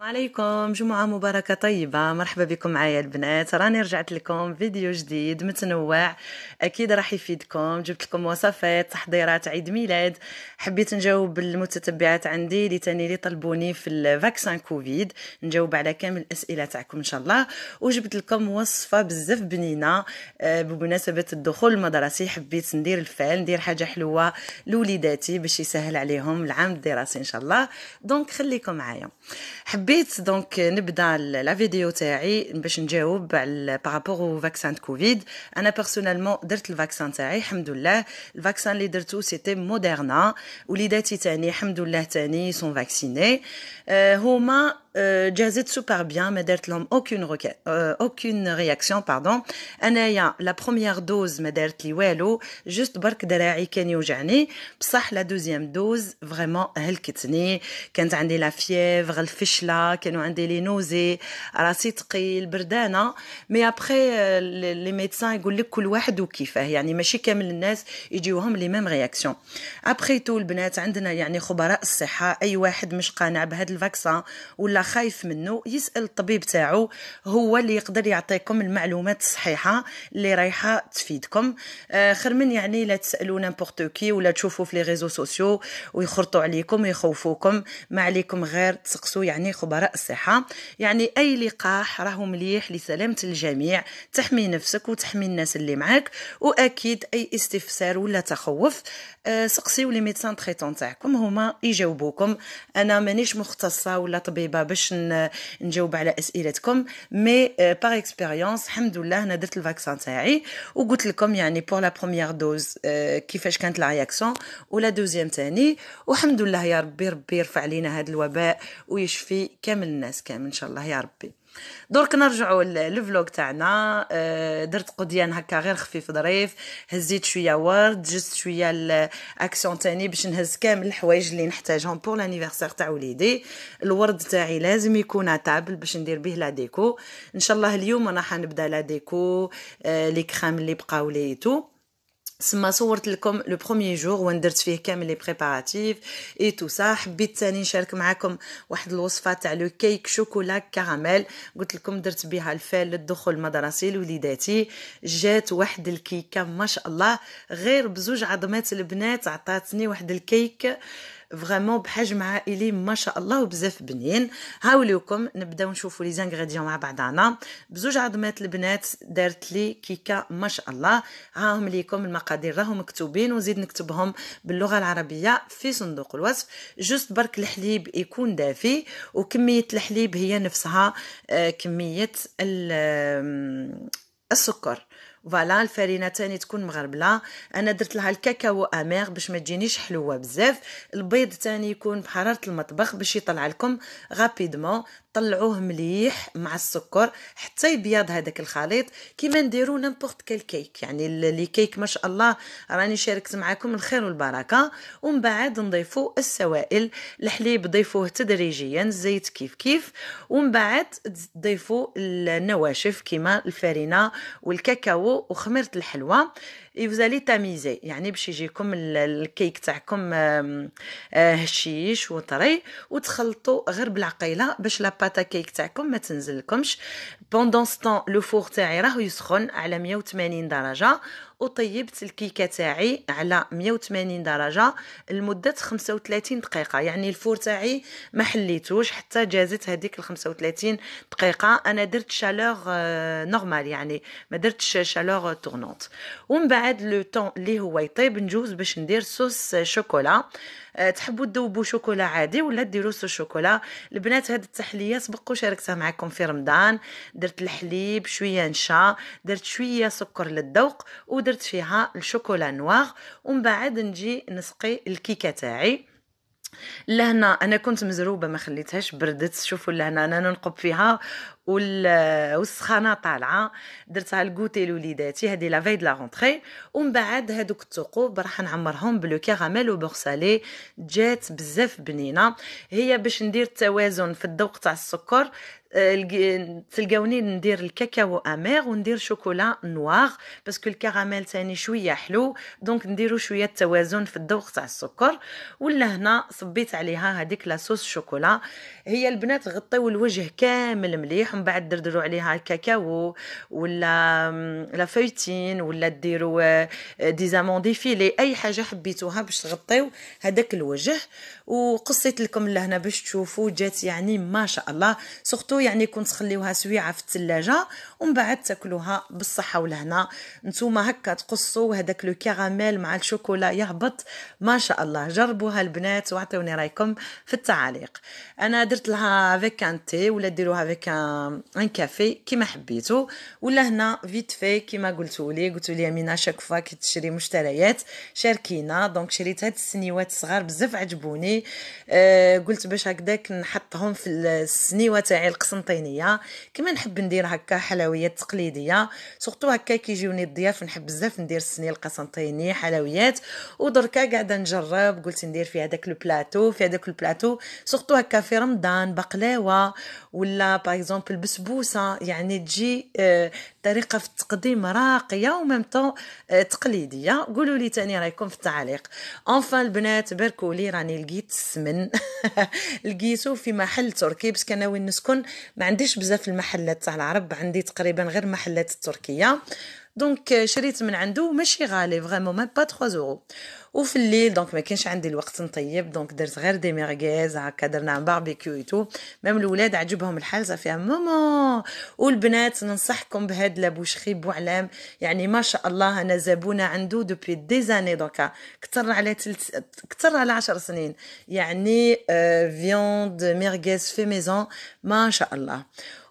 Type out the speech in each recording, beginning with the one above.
عليكم جمعة مباركة طيبة مرحبا بكم معايا البنات راني رجعت لكم فيديو جديد متنوع أكيد راح يفيدكم جبت لكم وصفات تحضيرات عيد ميلاد حبيت نجاوب المتتبعات عندي اللي تاني اللي طلبوني في الفاكسان كوفيد نجاوب على كامل الأسئلة تاعكم إن شاء الله وجبت لكم وصفة بزاف بنينة آه، بمناسبة الدخول المدرسي حبيت ندير الفال ندير حاجة حلوة لوليداتي باش يسهل عليهم العام الدراسي إن شاء الله دونك خليكم معايا حبيت حبيت دونك نبدا لا فيديو تاعي باش نجاوب على بارابور او فاكسان كوفيد انا بيرسونيلمون درت الفاكسان تاعي الحمد لله الفاكسان اللي درتو سيتي موديرنا وليداتي تاني الحمد لله تاني سون فاكسيني آه، هما جازت سوبر بيان ما دارت لهم اوكين ركا... اوكين رياكسيون باردون انايا لا بروميير دوز ما دارت لي والو جوست برك دراعي كان يوجعني بصح لا دوزيام دوز فريمون هلكتني كانت عندي لا فيفر الفشله كانوا عندي لي نوزي راسي ثقيل بردانه مي ابخي لي ميدسان يقول لك كل واحد وكيفاه يعني ماشي كامل الناس يجيوهم لي ميم رياكسيون ابخي تو البنات عندنا يعني خبراء الصحه اي واحد مش قانع بهذا الفاكسان ولا خايف منه يسال الطبيب تاعو هو اللي يقدر يعطيكم المعلومات الصحيحه اللي رايحه تفيدكم آه، خير من يعني لا تسالوا نيمبورتو كي ولا تشوفوا في لي ريزو سوسيو ويخرطوا عليكم ويخوفوكم ما عليكم غير تسقسوا يعني خبراء الصحه يعني اي لقاح راهو مليح لسلامه الجميع تحمي نفسك وتحمي الناس اللي معاك واكيد اي استفسار ولا تخوف آه، سقسيوا لي ميدسان تريتون تاعكم هما يجاوبوكم انا مانيش مختصه ولا طبيبه باش نجاوب على اسئلتكم مي باغ اكسبيريونس الحمد لله انا درت الفاكسان تاعي وقلت لكم يعني بور لا بروميير دوز كيفاش كانت لا رياكسيون ولا دوزيام تاني والحمد لله يا ربي ربي يرفع علينا هذا الوباء ويشفي كامل الناس كامل ان شاء الله يا ربي درك نرجعوا للفلوغ تاعنا آه، درت قضيان هكا غير خفيف ظريف هزيت شويه ورد جست شويه الاكسون تاني باش نهز كامل الحوايج اللي نحتاجهم بور لانيفرسير تاع وليدي الورد تاعي لازم يكون تابل باش ندير به لا ديكو ان شاء الله اليوم راح نبدا لا ديكو لي كريم اللي بقاو لي تو سما صورت لكم لو بروميي جور وين درت فيه كامل لي بريباراتيف اي تو سا حبيت ثاني نشارك معكم واحد الوصفه تاع لو كيك شوكولا كراميل قلت لكم درت بها الفال للدخول المدرسي لوليداتي جات واحد الكيكه ما شاء الله غير بزوج عظمات البنات عطاتني واحد الكيك آه فريمون بحجم عائلي ما شاء الله وبزاف بنين هاوليوكم نبداو نشوفوا لي زانغريديون مع بعضنا بزوج عظمات البنات دارت لي كيكه ما شاء الله هاهم ليكم المقادير راهم مكتوبين ونزيد نكتبهم باللغه العربيه في صندوق الوصف جوست برك الحليب يكون دافي وكميه الحليب هي نفسها آه، كميه السكر فوالا الفرينه تاني تكون مغربله انا درت لها الكاكاو امير باش ما تجينيش حلوه بزاف البيض تاني يكون بحراره المطبخ باش يطلع لكم غابيدمون طلعوه مليح مع السكر حتى يبيض هذاك الخليط كيما نديرو نيمبورط كيل كيك يعني لي كيك ما شاء الله راني شاركت معكم الخير والبركه ومن بعد نضيفو السوائل الحليب ضيفوه تدريجيا الزيت كيف كيف ومن بعد تضيفوا النواشف كيما الفارينه والكاكاو وخميره الحلوى اي الي تاميزي يعني باش يجيكم الكيك تاعكم آه، هشيش وطري وتخلطوا غير بالعقيله باش لاباتا كيك تاعكم ما تنزلكمش بوندون ستون لو فور تاعي راهو يسخن على 180 درجه وطيبت الكيكه تاعي على 180 درجه لمده 35 دقيقه يعني الفور تاعي ما حليتوش حتى جازت هذيك ال 35 دقيقه انا درت شالور نورمال آه، يعني ما درتش شالور تورنونت ومن بعد لو طون اللي هو يطيب نجوز باش ندير صوص شوكولا آه، تحبوا تذوبوا شوكولا عادي ولا ديروا صوص شوكولا البنات هاد التحليه سبق وشاركتها معكم في رمضان درت الحليب شويه نشا درت شويه سكر للذوق ودرت درت فيها الشوكولا نواغ ومن بعد نجي نسقي الكيكه تاعي لهنا انا كنت مزروبه ما خليتهاش بردت شوفوا لهنا انا ننقب فيها والسخانه طالعه درتها لكوتي لوليداتي هذه لا في دو لا رونتري ومن بعد هذوك الثقوب راح نعمرهم بلو وبوغ سالي جات بزاف بنينه هي باش ندير التوازن في الذوق تاع السكر آه، تلقاوني ندير الكاكاو امير وندير شوكولا نوار باسكو الكراميل تاني شويه حلو دونك نديرو شويه التوازن في الذوق تاع السكر ولا هنا صبيت عليها هذيك لاصوص شوكولا هي البنات غطيو الوجه كامل مليح من بعد دردروا عليها الكاكاو ولا لا فيتين ولا ديروا دي زامون ديفيلي اي حاجه حبيتوها باش تغطيو هذاك الوجه وقصيت لكم لهنا باش تشوفوا جات يعني ما شاء الله سورتو يعني كون تخليوها سويعه في الثلاجه ومن بعد تاكلوها بالصحه ولهنا نتوما هكا تقصوا هذاك لو كراميل مع الشوكولا يهبط ما شاء الله جربوها البنات واعطوني رايكم في التعاليق انا درت لها افيك ان تي ولا ديروها افيك ان ان كافي كيما حبيتو ولا هنا فيت في كيما قلتو لي قلتو لي امينه شاك فوا كي تشري مشتريات شاركينا دونك شريت هاد السنيوات صغار بزاف عجبوني أه قلت باش هكذاك نحطهم في السنيوه تاعي القسنطينيه كيما نحب ندير هكا حلويات تقليديه سورتو هكا يجوني الضياف نحب بزاف ندير السني القسنطيني حلويات ودركا قاعده نجرب قلت ندير في هذاك البلاطو في هذاك البلاطو سورتو هكا في رمضان بقلاوه ولا باغ اكزومبل البسبوسه يعني تجي آه، طريقه في التقديم راقيه وميم طون آه، تقليديه قولوا لي تاني رايكم في التعليق اونفا البنات باركوا لي راني لقيت السمن لقيته في محل تركي بس كان وين نسكن ما عنديش بزاف المحلات تاع العرب عندي تقريبا غير محلات التركيه دونك شريت من عنده ماشي غالي فريمون ما با 3 يورو وفي الليل دونك ما كانش عندي الوقت نطيب دونك درت غير دي ميرغيز هكا درنا باربيكيو اي تو ميم الولاد عجبهم الحال صافي ماما والبنات ننصحكم بهاد لابوشخي بوعلام يعني ما شاء الله انا زابونا عنده دوبي دي زاني دوكا كثر على تلت... كثر على 10 سنين يعني فيوند ميرغيز في ميزون ما شاء الله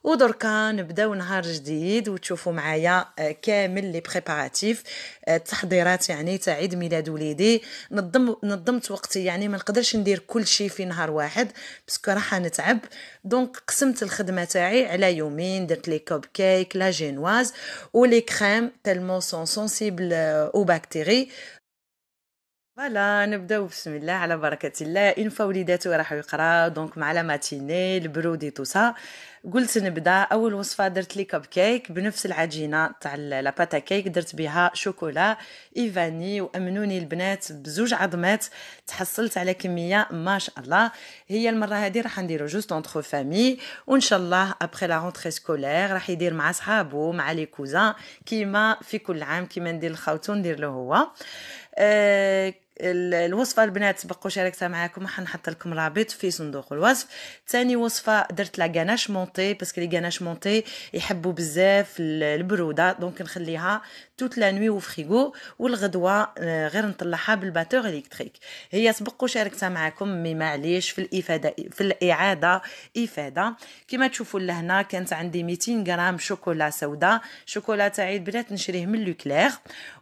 ودركا نبداو نهار جديد وتشوفوا معايا آه، كامل لي بريباراتيف التحضيرات آه، يعني تاع عيد ميلاد وليدي نظم نظمت وقتي يعني ما نقدرش ندير كل شيء في نهار واحد باسكو راح نتعب دونك قسمت الخدمه تاعي على يومين درت لي كوب كيك لا جينواز ولي كريم تالمون سون سونسيبل او بكتيري فوالا نبداو بسم الله على بركه الله إن فوا راح يقرا يقراو دونك مع لا ماتيني البرودي تو سا قلت نبدا اول وصفه درت لي كب كيك بنفس العجينه تاع لا باتا كيك درت بها شوكولا ايفاني وامنوني البنات بزوج عظمات تحصلت على كميه ما شاء الله هي المره هذه راح نديرو جوست اونتر فامي وان شاء الله ابخي لا رونتري سكولير راح يدير مع صحابو مع لي كوزان كيما في كل عام كيما ندير لخاوتو ندير له هو أه الوصفه البنات بقوا شاركتها معاكم نحط لكم رابط في صندوق الوصف ثاني وصفه درت لا غاناش مونتي باسكو لي غاناش مونتي يحبوا بزاف البروده دونك نخليها توت لا نوي وفريغو والغدوه آه، غير نطلعها بالباتور الكتريك هي سبق وشاركتها معكم مي معليش في الافاده في الاعاده افاده كما تشوفوا لهنا كانت عندي 200 غرام شوكولا سوداء شوكولا تاعي البنات نشريه من لوكلير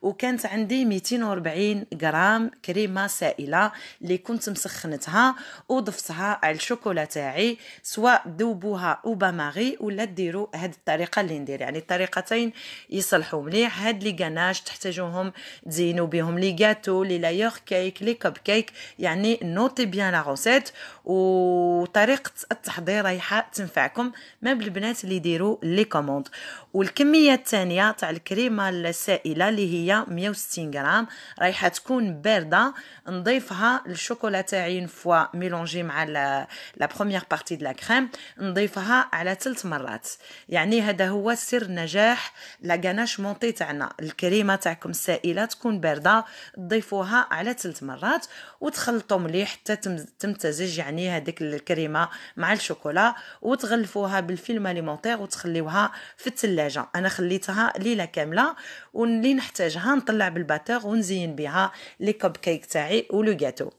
وكانت عندي 240 غرام كريمه سائله اللي كنت مسخنتها وضفتها على الشوكولا تاعي سواء ذوبوها اوبا ماغي ولا ديروا هاد الطريقه اللي ندير يعني الطريقتين يصلحوا مليح هاد لي غاناش تحتاجوهم تزينوا بهم لي غاتو لي لايور كيك لي كوب كيك يعني نوتي بيان لا روسيت وطريقه التحضير رايحه تنفعكم ما بالبنات اللي يديروا لي كوموند والكميه الثانيه تاع الكريمه السائله اللي هي 160 غرام رايحه تكون بارده نضيفها الشوكولا تاعي اون فوا ميلونجي مع لا بروميير بارتي دو لا كريم نضيفها على ثلاث مرات يعني هذا هو سر نجاح لا غاناش مونتي تاعنا الكريمه تاعكم السائله تكون بارده تضيفوها على ثلاث مرات وتخلطوا مليح حتى تمتزج يعني هذيك الكريمه مع الشوكولا وتغلفوها بالفيلم اليمونتير وتخليوها في الثلاجه الثلاجه انا خليتها ليله كامله واللي نحتاجها نطلع بالباتور ونزين بها لي كوب كيك تاعي ولو جاتو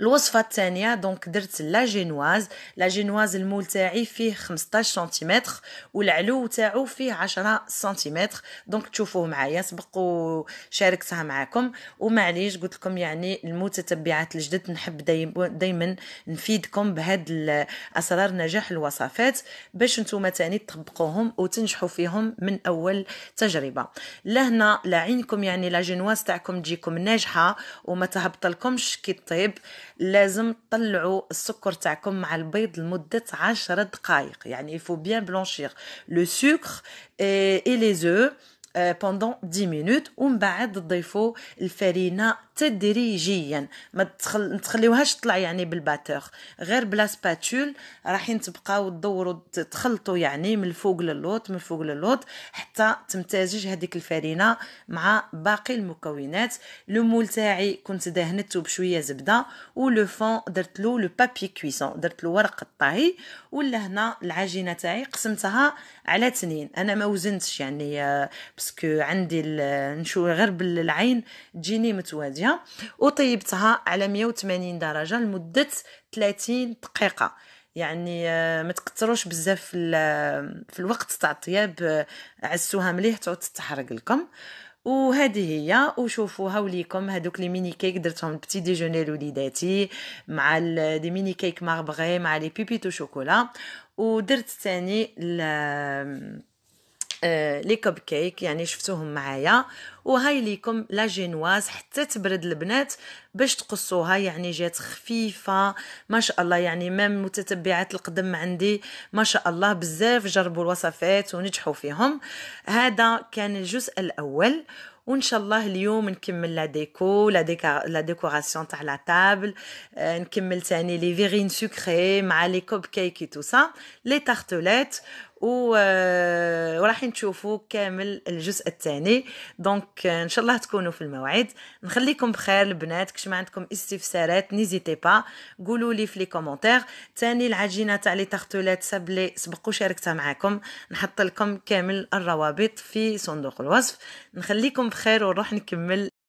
الوصفه الثانيه دونك درت لا جينواز لا جينواز المول تاعي فيه 15 سنتيمتر والعلو تاعو فيه 10 سنتيمتر دونك تشوفوه معايا سبق وشاركتها معاكم ومعليش قلت لكم يعني المتتبعات الجدد نحب دائما نفيدكم بهاد اسرار نجاح الوصفات باش نتوما تاني تطبقوهم وتنجحوا فيهم من اول تجربه لهنا لعينكم يعني لا جينواز تاعكم تجيكم ناجحه وما تهبطلكمش كي طيب لازم تطلعوا السكر تاعكم مع البيض لمده 10 دقائق يعني يفو بيان بلونشير لو سكر اي لي زو بوندون 10 مينوت ومن بعد تضيفوا الفرينه تدريجيا ما تخل... تخليوهاش تطلع يعني بالباتور غير بلا سباتول راحين تبقاو تدوروا تخلطوا يعني من الفوق للوط من الفوق للوط حتى تمتزج هذيك الفرينه مع باقي المكونات لو مول تاعي كنت دهنته بشويه زبده ولو فون درت له لو بابي كويسون درت له ورق الطهي ولا هنا العجينه تاعي قسمتها على تنين انا ما وزنتش يعني آه، باسكو عندي نشوي غير بالعين تجيني متواديه وطيبتها على 180 درجه لمده 30 دقيقه يعني آه، ما تكثروش بزاف في الوقت تاع الطياب آه، عسوها مليح تعود تتحرق لكم وهذه هي وشوفوها وليكم هذوك لي ميني كيك درتهم بتي ديجوني لوليداتي مع دي ميني كيك ماربغي مع لي بيبيتو شوكولا ودرت ثاني آه، لي كوب كيك يعني شفتوهم معايا وهاي ليكم لا جينواز حتى تبرد البنات باش تقصوها يعني جات خفيفه ما شاء الله يعني مام متتبعات القدم عندي ما شاء الله بزاف جربوا الوصفات ونجحوا فيهم هذا كان الجزء الاول وان شاء الله اليوم نكمل لا ديكو لا ديكا لا ديكوراسيون تاع لا آه، تابل نكمل ثاني لي فيغين سوكري مع لي كوب كيك تو سا لي تارتليت و... وراح نشوفوا كامل الجزء الثاني دونك ان شاء الله تكونوا في الموعد نخليكم بخير البنات كش ما عندكم استفسارات نيزيتي با قولوا لي في لي كومونتير ثاني العجينه تاع لي تارتولات سبلي سبقوا شاركتها معاكم نحط لكم كامل الروابط في صندوق الوصف نخليكم بخير ونروح نكمل